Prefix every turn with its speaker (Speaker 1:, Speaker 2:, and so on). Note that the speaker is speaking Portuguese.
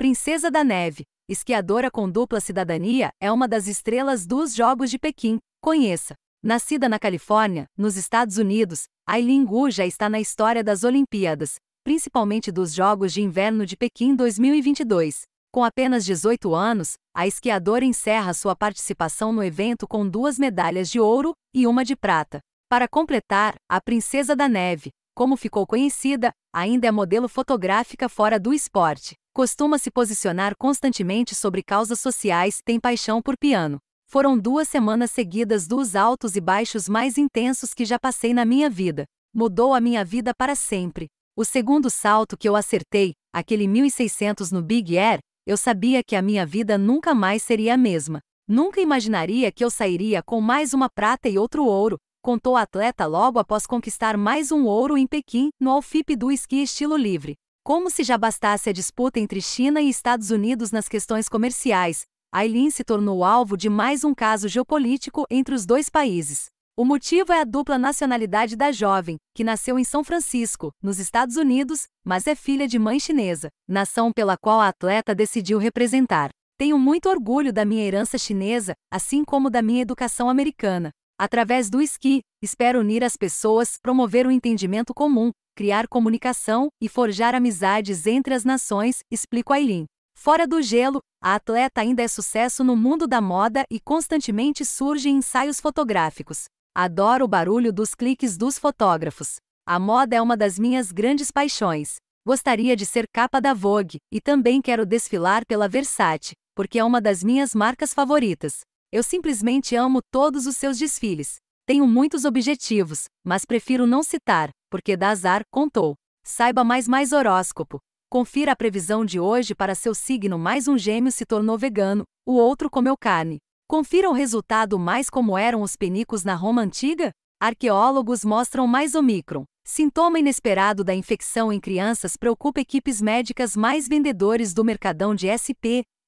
Speaker 1: Princesa da Neve, esquiadora com dupla cidadania, é uma das estrelas dos Jogos de Pequim. Conheça. Nascida na Califórnia, nos Estados Unidos, Aileen Gu já está na história das Olimpíadas, principalmente dos Jogos de Inverno de Pequim 2022. Com apenas 18 anos, a esquiadora encerra sua participação no evento com duas medalhas de ouro e uma de prata. Para completar, a Princesa da Neve, como ficou conhecida, ainda é modelo fotográfica fora do esporte. Costuma se posicionar constantemente sobre causas sociais, tem paixão por piano. Foram duas semanas seguidas dos altos e baixos mais intensos que já passei na minha vida. Mudou a minha vida para sempre. O segundo salto que eu acertei, aquele 1600 no Big Air, eu sabia que a minha vida nunca mais seria a mesma. Nunca imaginaria que eu sairia com mais uma prata e outro ouro, contou a atleta logo após conquistar mais um ouro em Pequim, no Alfipe do esqui estilo livre. Como se já bastasse a disputa entre China e Estados Unidos nas questões comerciais, Aileen se tornou alvo de mais um caso geopolítico entre os dois países. O motivo é a dupla nacionalidade da jovem, que nasceu em São Francisco, nos Estados Unidos, mas é filha de mãe chinesa, nação pela qual a atleta decidiu representar. Tenho muito orgulho da minha herança chinesa, assim como da minha educação americana. Através do esqui, espero unir as pessoas, promover o um entendimento comum, criar comunicação e forjar amizades entre as nações, explica Aileen. Fora do gelo, a atleta ainda é sucesso no mundo da moda e constantemente surge em ensaios fotográficos. Adoro o barulho dos cliques dos fotógrafos. A moda é uma das minhas grandes paixões. Gostaria de ser capa da Vogue e também quero desfilar pela Versace, porque é uma das minhas marcas favoritas. Eu simplesmente amo todos os seus desfiles. Tenho muitos objetivos, mas prefiro não citar, porque dá azar, contou. Saiba mais mais horóscopo. Confira a previsão de hoje para seu signo mais um gêmeo se tornou vegano, o outro comeu carne. Confira o resultado mais como eram os penicos na Roma antiga? Arqueólogos mostram mais Omicron. Sintoma inesperado da infecção em crianças preocupa equipes médicas mais vendedores do mercadão de SP,